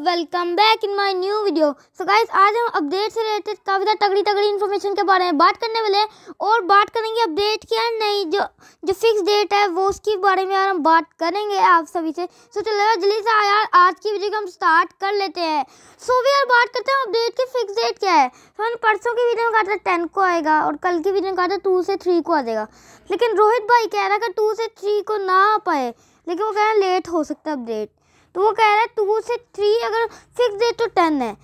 welcome back in my new video so guys आज हम update से रिलेटेड काफ़ी ज़्यादा तगड़ी तगड़ी इन्फॉर्मेशन के बारे में बात करने वाले हैं और बात करेंगे अपडेट की जो जो फिक्स डेट है वो उसके बारे में यार हम बात करेंगे आप सभी से सो चलो जल्दी से यार आज की वीडियो को हम स्टार्ट कर लेते हैं सो भी यार बात करते हैं अपडेट की फिक्स डेट क्या है तो परसों की वीडियो में कहा था टेन को आएगा और कल की वीडियो में कहा था टू से थ्री को आ जाएगा लेकिन रोहित भाई कह रहा था टू से थ्री को ना आ पाए लेकिन वो कह रहा है लेट हो सकता है अपडेट तो वो कह रहा है टू से थ्री अगर फिक्स डेट तो टेन है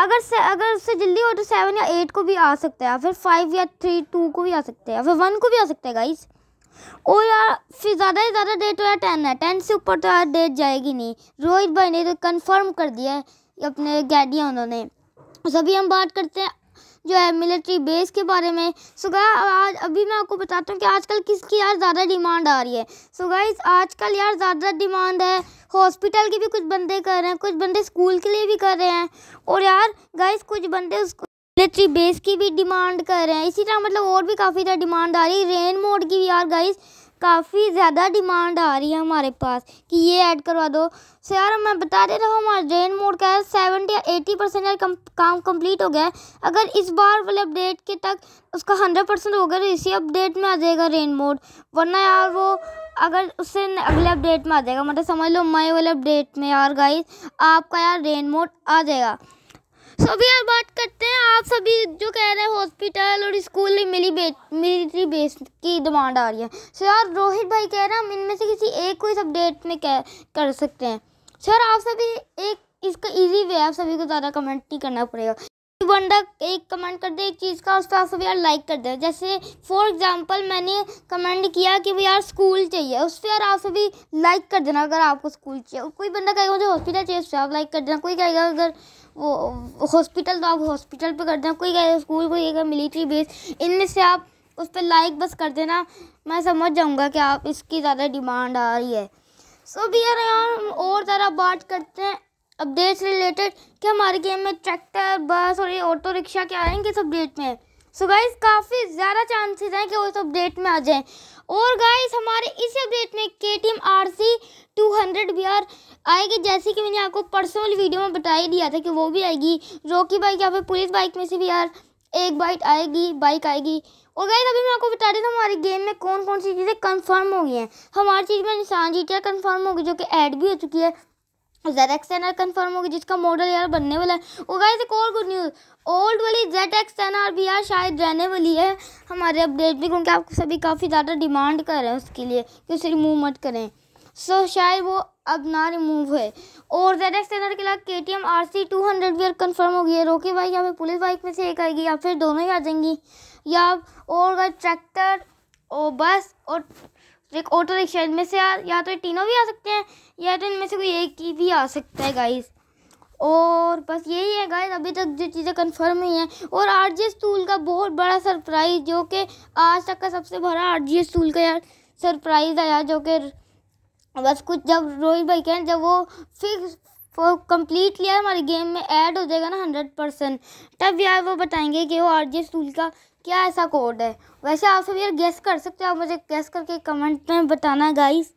अगर से अगर उससे जल्दी हो तो सेवन या एट को भी आ सकता है या फिर फाइव या थ्री टू को भी आ सकता है या फिर वन को भी आ सकता है गाइस और यार फिर ज़्यादा से ज़्यादा डेट हो तो या टेन है टेन से ऊपर तो यार डेट जाएगी नहीं रोहित भाई ने तो कन्फर्म कर दिया है अपने गैडिया उन्होंने सभी हम बात करते हैं जो है मिलिट्री बेस के बारे में सो गाय आज अभी मैं आपको बताता हूँ कि आजकल किसकी यार ज़्यादा डिमांड आ रही है सो so गाइस आजकल यार ज़्यादा डिमांड है हॉस्पिटल के भी कुछ बंदे कर रहे हैं कुछ बंदे स्कूल के लिए भी कर रहे हैं और यार गाइस कुछ बंदे उसको मिलिट्री बेस की भी डिमांड कर रहे हैं इसी तरह मतलब और भी काफ़ी ज़्यादा डिमांड आ रही है रेन मोड की भी यार गाइस काफ़ी ज़्यादा डिमांड आ रही है हमारे पास कि ये ऐड करवा दो सर यार मैं बता दे रहा हूँ हमारा ड्रेन मोड का सेवेंटी या एटी परसेंट यार कम, काम कंप्लीट हो गया है अगर इस बार वाले अपडेट के तक उसका हंड्रेड परसेंट हो गया तो इसी अपडेट में आ जाएगा रेन मोड वरना यार वो अगर उससे अगले अपडेट में आ जाएगा मतलब समझ लो मई वाले अपडेट में यार गाइस आपका यार रेन मोड आ जाएगा सो भी यार बात करते हैं आप सभी जो कह रहे हैं हॉस्पिटल और स्कूल में मिली बे, मिलिट्री बेस की डिमांड आ रही है सो यार रोहित भाई कह रहे हैं हम इनमें से किसी एक को इस अपडेट में कह कर सकते हैं सर आप सभी एक इसका इजी वे आप सभी को ज़्यादा कमेंट नहीं करना पड़ेगा बंदा एक कमेंट कर दे एक चीज़ का उसका पर यार लाइक कर दे जैसे फॉर एग्जांपल मैंने कमेंट किया कि भाई यार स्कूल चाहिए उस पर यार आप भी लाइक कर देना अगर आपको स्कूल चाहिए कोई बंदा कहेगा मुझे हॉस्पिटल चाहिए उस पर आप लाइक कर देना कोई कहेगा अगर वो हॉस्पिटल तो आप हॉस्पिटल पर कर देना कोई कहेगा स्कूल कोई कहेगा मिलिट्री बेस इनमें से आप उस पर लाइक बस कर देना मैं समझ जाऊँगा कि आप इसकी ज़्यादा डिमांड आ रही है सो भी यार और ज़्यादा बात करते हैं अपडेट्स रिलेटेड कि हमारे गेम में ट्रैक्टर बस और ये ऑटो रिक्शा क्या आएंगे इस अपडेट में सो so गाइस काफ़ी ज़्यादा चांसेस हैं कि वो इस अपडेट में आ जाएं और गाइस हमारे इस अपडेट में K T M R C two hundred बी आर आएगी जैसे कि मैंने आपको पर्सनल वीडियो में बता ही दिया था कि वो भी आएगी रॉकी बाइक यहाँ फिर पुलिस बाइक में से भी यार एक बाइक आएगी बाइक आएगी और गाइस अभी मैं आपको बता रही था हमारे गेम में कौन कौन सी चीज़ें कन्फर्म हो गई हैं हमारी चीज़ में निशान जीटिया कन्फर्म होगी जो कि ऐड भी हो चुकी है Z X N R confirm होगी जिसका मॉडल यार बनने वाला है वो oh, गाइस एक और गुड न्यूज़ ओल्ड वाली जेड एक्स एन आर भी यार शायद रहने वाली है हमारे अपडेट भी क्योंकि आप सभी काफ़ी ज़्यादा डिमांड कर रहे हैं उसके लिए कि उसे रिमूव मत करें सो so, शायद वो अब ना रिमूव है और जेड एक्स एन आर के लिए K T M R C two hundred भी कन्फर्म होगी है रोके बाइक या फिर पुलिस बाइक में से एक आएगी या फिर दोनों ही आ जाएंगी या और ट्रैक्टर और बस और तो एक ऑटो रिक्शा इनमें से या, या तो ये तीनों भी आ सकते हैं या तो इनमें से कोई एक ही भी आ सकता है गाइस और बस यही है गाइस अभी तक जो चीज़ें कंफर्म हुई हैं और आर जी एस टूल का बहुत बड़ा सरप्राइज जो कि आज तक का सबसे बड़ा आर जी एस टूल का यार सरप्राइज आया जो कि बस कुछ जब रोहित भाई कहें जब वो फिक्स वो कम्प्लीटली हमारे हमारी गेम में ऐड हो जाएगा ना हंड्रेड परसेंट तब यार वो बताएंगे कि वो आर जी एस टूल का क्या ऐसा कोड है वैसे आप सभी यार गेस कर सकते हो आप मुझे गेस करके कमेंट में बताना गाइस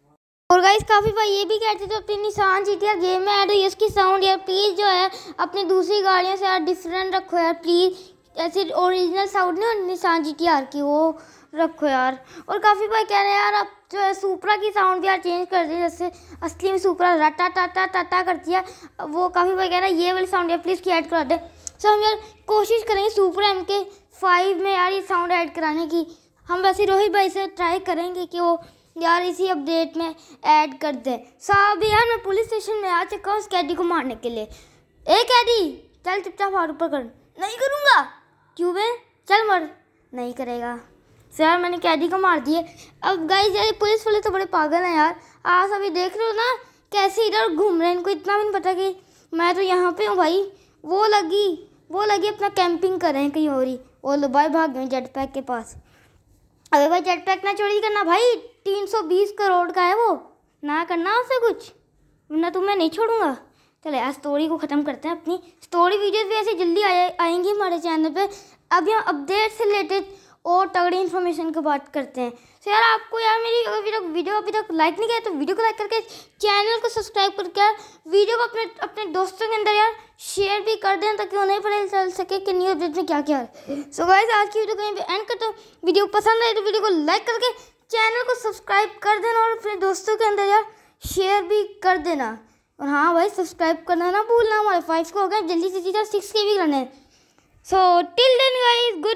और गाइस काफ़ी बार ये भी कहते थे तो अपनी निशान जीतिया गेम में तो ये उसकी साउंड यार प्लीज़ जो है अपनी दूसरी गाड़ियों से यार डिफरेंट रखो यार प्लीज़ ऐसे ओरिजिनल साउंड नहीं निशान जीतिया की वो रखो यार और काफ़ी भाई कह रहे हैं यार आप जो है सुपरा की साउंड भी यार चेंज कर दें जैसे असली में सुपरा रटा टाटा टाटा करती है वो काफ़ी भाई कह रहा है ये वाली साउंड यार प्लीज़ की ऐड करा दें सो हम यार कोशिश करेंगे सुपरा एम के फाइव में यार ये साउंड ऐड कराने की हम वैसे रोहित भाई से ट्राई करेंगे कि वो यार इसी अपडेट में ऐड कर दें साहब यार मैं पुलिस स्टेशन में आ चुका हूँ उस कैदी को मारने के लिए ए कैदी चल चुपचाप और ऊपर कर नहीं करूँगा क्यों बे चल मर नहीं करेगा सो यार मैंने कैदी को मार दिए अब गाइज यार पुलिस वाले तो बड़े पागल हैं यार आज अभी देख रहे हो ना कैसे इधर घूम रहे हैं इनको इतना भी नहीं पता कि मैं तो यहाँ पे हूँ भाई वो लगी वो लगी अपना कैंपिंग कर रहे हैं कहीं और ही वो लो भाई भाग गए जेट पैक के पास अरे भाई जेट पैक ना चोरी करना भाई तीन सौ बीस करोड़ का है वो ना करना उसे कुछ तो तुम्हें नहीं छोड़ूंगा चले यार स्टोरी को ख़त्म करते हैं अपनी स्टोरी वीडियोस भी ऐसे जल्दी आए आएंगी हमारे चैनल पे अभी हम अपडेट से रिलेटेड और तगड़ी इन्फॉर्मेशन की बात करते हैं तो यार आपको यार मेरी अभी तक वीडियो अभी तक लाइक नहीं किया तो वीडियो को लाइक करके चैनल को सब्सक्राइब करके यार वीडियो को अपने अपने दोस्तों के अंदर यार शेयर भी कर दें ताकि उन्हें पता चल सके कि न्यू अपडेट में क्या क्या है सो गाइस आज की वीडियो कहीं भी एंड करता हूँ वीडियो पसंद आए तो वीडियो को लाइक करके चैनल को सब्सक्राइब कर देना और अपने दोस्तों के अंदर यार शेयर भी कर देना और हाँ भाई सब्सक्राइब करना ना भूलना हमारे फाइव को हो गया जल्दी से जल्दी सिक्स के भी करने so till then guys good